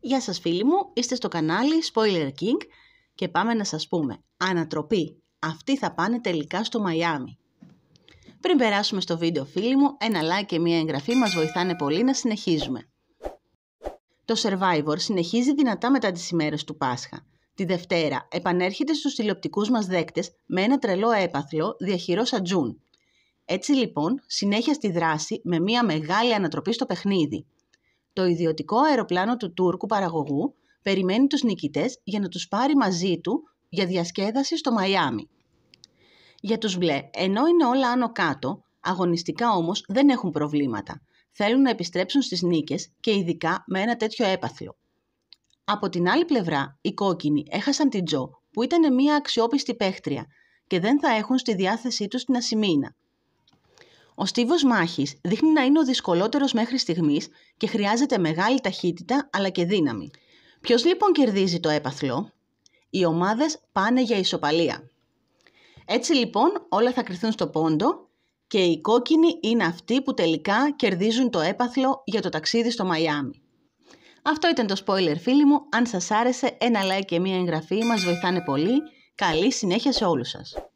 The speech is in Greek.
Γεια σας φίλοι μου, είστε στο κανάλι Spoiler King και πάμε να σας πούμε Ανατροπή, αυτοί θα πάνε τελικά στο Μαϊάμι. Πριν περάσουμε στο βίντεο φίλοι μου, ένα like και μια εγγραφή μας βοηθάνε πολύ να συνεχίζουμε. Το Survivor συνεχίζει δυνατά μετά τις ημέρες του Πάσχα. Τη Δευτέρα επανέρχεται στους τηλεοπτικούς μας δέκτες με ένα τρελό έπαθλο διαχειρός Έτσι λοιπόν, συνέχεια στη δράση με μια μεγάλη ανατροπή στο παιχνίδι το ιδιωτικό αεροπλάνο του Τούρκου παραγωγού περιμένει τους νικητές για να τους πάρει μαζί του για διασκέδαση στο Μαϊάμι. Για τους μπλε, ενώ είναι όλα άνω κάτω, αγωνιστικά όμως δεν έχουν προβλήματα. Θέλουν να επιστρέψουν στις νίκες και ειδικά με ένα τέτοιο έπαθλο. Από την άλλη πλευρά, οι κόκκινοι έχασαν την Τζο, που ήταν μια αξιόπιστη παίχτρια και δεν θα έχουν στη διάθεσή τους την Ασημίνα. Ο στίβος μάχης δείχνει να είναι ο δυσκολότερος μέχρι στιγμής και χρειάζεται μεγάλη ταχύτητα αλλά και δύναμη. Ποιος λοιπόν κερδίζει το έπαθλο, οι ομάδες πάνε για ισοπαλία. Έτσι λοιπόν όλα θα κρυθούν στο πόντο και οι κόκκινοι είναι αυτοί που τελικά κερδίζουν το έπαθλο για το ταξίδι στο Μαϊάμι. Αυτό ήταν το spoiler φίλοι μου. Αν σας άρεσε ένα like και μια εγγραφή μας βοηθάνε πολύ. Καλή συνέχεια σε όλους σας.